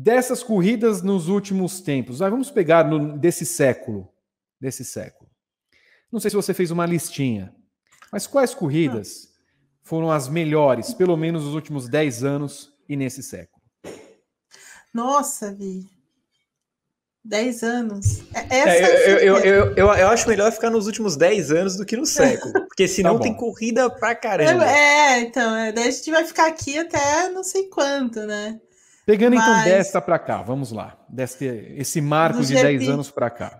dessas corridas nos últimos tempos, ah, vamos pegar no, desse século, desse século. Não sei se você fez uma listinha, mas quais corridas foram as melhores, pelo menos nos últimos 10 anos e nesse século? Nossa, Vi. 10 anos. É, é, essa é, eu, eu, eu, eu, eu acho melhor ficar nos últimos 10 anos do que no século. Porque senão tá tem corrida pra caramba. É, então, é, daí a gente vai ficar aqui até não sei quanto, né? Pegando então Mas, então desta para cá, vamos lá. desse esse marco de 10 anos para cá.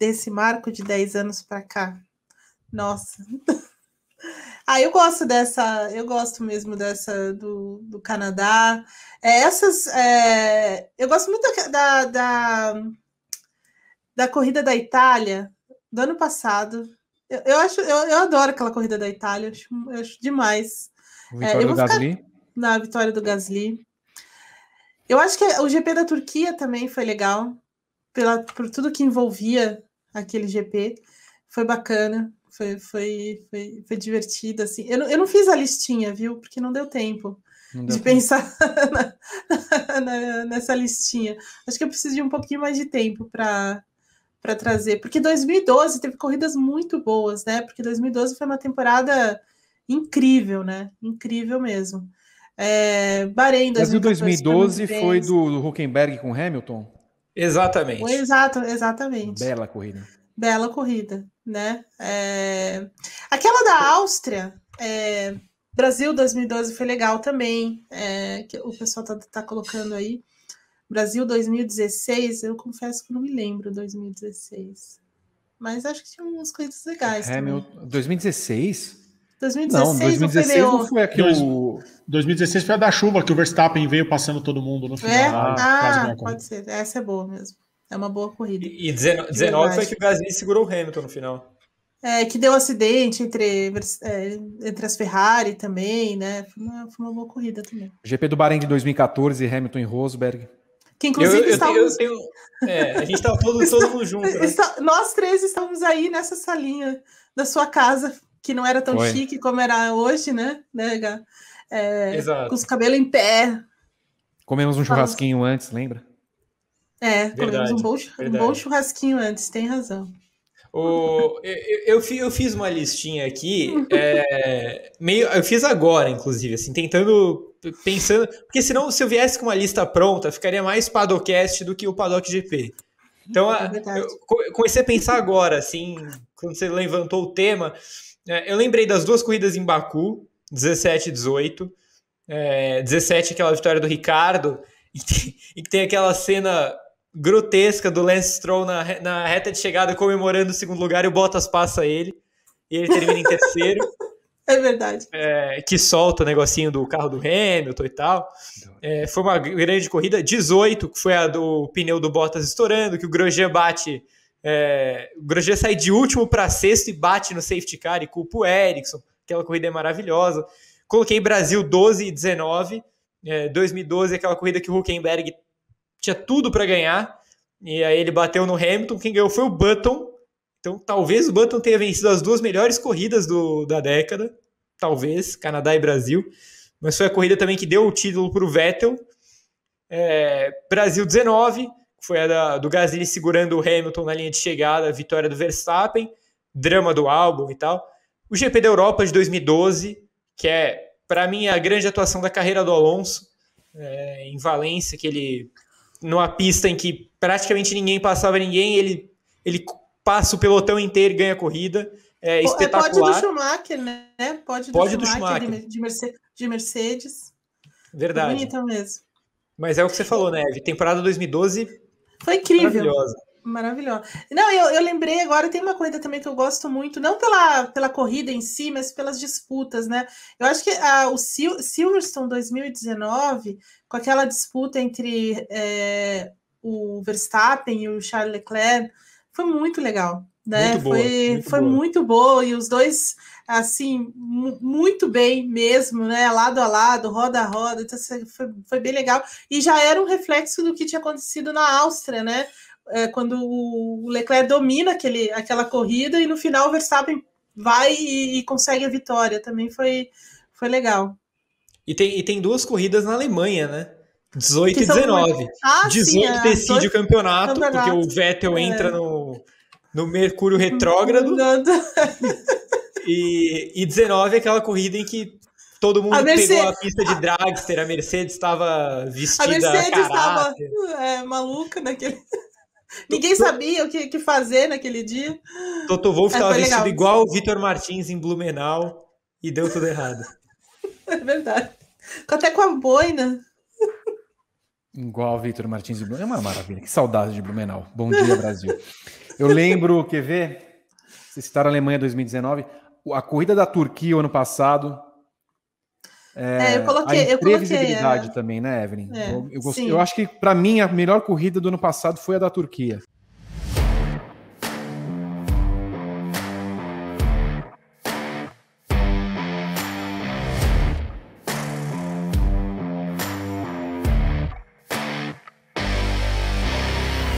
Desse marco de 10 anos para cá. Nossa. Ah, eu gosto dessa, eu gosto mesmo dessa do, do Canadá. É, essas, é, eu gosto muito da, da, da, corrida da Itália do ano passado. Eu, eu acho, eu, eu, adoro aquela corrida da Itália, eu acho, eu acho demais. Vitória é, do Gasly? Na vitória do Gasly. Eu acho que o GP da Turquia também foi legal, pela, por tudo que envolvia aquele GP. Foi bacana, foi, foi, foi, foi divertido. Assim. Eu, não, eu não fiz a listinha, viu? Porque não deu tempo não deu de tempo. pensar na, na, nessa listinha. Acho que eu preciso de um pouquinho mais de tempo para para trazer, porque 2012 teve corridas muito boas, né? Porque 2012 foi uma temporada incrível, né? Incrível mesmo. É, Bahrein Brasil 2012 foi do, do Huckenberg com Hamilton? Exatamente. Exato, exatamente. Bela corrida. Bela corrida, né? É... Aquela da Áustria, é... Brasil 2012 foi legal também, é... que o pessoal tá, tá colocando aí. Brasil 2016, eu confesso que não me lembro 2016. Mas acho que tinha umas coisas legais. Hamilton, também. 2016? 2016, não, 2016 não foi, não foi 2016 foi a da chuva que o Verstappen veio passando todo mundo no final. É? Ah, ah pode ser. Essa é boa mesmo. É uma boa corrida. E 19, foi que o Gasly segurou o Hamilton no final. É, que deu um acidente entre, é, entre as Ferrari também, né? Foi uma, foi uma boa corrida também. GP do Bahrein de 2014, Hamilton e Rosberg. Que inclusive eu, eu estávamos. É, a gente estava tá todo, todo mundo junto. Né? Nós três estávamos aí nessa salinha da sua casa que não era tão Foi. chique como era hoje, né? né É, Exato. Com os cabelos em pé. Comemos um churrasquinho Nossa. antes, lembra? É, verdade, comemos um bom, um bom churrasquinho antes, tem razão. O, eu, eu, eu, fiz uma listinha aqui, é, meio, eu fiz agora, inclusive, assim, tentando, pensando, porque senão se eu viesse com uma lista pronta, ficaria mais Padocast do que o Padoc GP. Então, é eu comecei a pensar agora, assim, quando você levantou o tema, é, eu lembrei das duas corridas em Baku, 17 e 18. É, 17, aquela vitória do Ricardo, e que, e tem aquela cena grotesca do Lance Stroll na, na reta de chegada comemorando o segundo lugar e o Bottas passa ele. E ele termina em terceiro. É verdade. É, que solta o negocinho do carro do Hamilton e tal. É, foi uma grande corrida. 18, que foi a do pneu do Bottas estourando, que o Grosjean bate é, o Grosjean sai de último para sexto e bate no safety car e culpa o Ericsson. Aquela corrida é maravilhosa. Coloquei Brasil 12 e 19. É, 2012, aquela corrida que o Huckenberg tinha tudo para ganhar. E aí ele bateu no Hamilton. Quem ganhou foi o Button. Então talvez o Button tenha vencido as duas melhores corridas do, da década. Talvez, Canadá e Brasil. Mas foi a corrida também que deu o título para o Vettel. É, Brasil 19, foi a da, do Gasly segurando o Hamilton na linha de chegada, a vitória do Verstappen, drama do álbum e tal. O GP da Europa de 2012, que é, para mim, a grande atuação da carreira do Alonso, é, em Valência, que ele, numa pista em que praticamente ninguém passava ninguém, ele, ele passa o pelotão inteiro e ganha a corrida. É, é espetacular. Pode do Schumacher, né? Pode do pode Schumacher, do Schumacher. De, Mercedes, de Mercedes. Verdade. bonita mesmo. Mas é o que você falou, né? Temporada 2012 foi incrível. Maravilhosa. Maravilhosa. Não, eu, eu lembrei agora, tem uma corrida também que eu gosto muito, não pela, pela corrida em si, mas pelas disputas, né? Eu acho que a, o Sil Silverstone 2019, com aquela disputa entre é, o Verstappen e o Charles Leclerc, foi muito legal né? Muito boa, foi muito foi boa. muito boa e os dois assim muito bem mesmo, né? Lado a lado, roda a roda, então, assim, foi, foi bem legal e já era um reflexo do que tinha acontecido na Áustria, né? É, quando o Leclerc domina aquele, aquela corrida e no final o Verstappen vai e, e consegue a vitória. Também foi, foi legal. E tem, e tem duas corridas na Alemanha, né? 18 e 19. Ah, 18 sim, é, decide o campeonato, campeonato, porque o Vettel é. entra no, no Mercúrio retrógrado. e, e 19 é aquela corrida em que todo mundo a Mercedes... pegou a pista de dragster, a Mercedes estava vestida A Mercedes estava é, maluca naquele... Ninguém sabia o que, que, fazer naquele dia. Toto Wolff estava é, vestido legal. igual o Vitor Martins em Blumenau e deu tudo errado. É verdade. Até com a boina. Igual o Vitor Martins em Blumenau. É uma maravilha. Que saudade de Blumenau. Bom dia, Brasil. Eu lembro, quer ver? Vocês citaram a Alemanha 2019, a corrida da Turquia ano passado. É, é eu coloquei. A imprevisibilidade eu coloquei, é... também, né, Evelyn? É, eu, eu, gost... eu acho que, para mim, a melhor corrida do ano passado foi a da Turquia.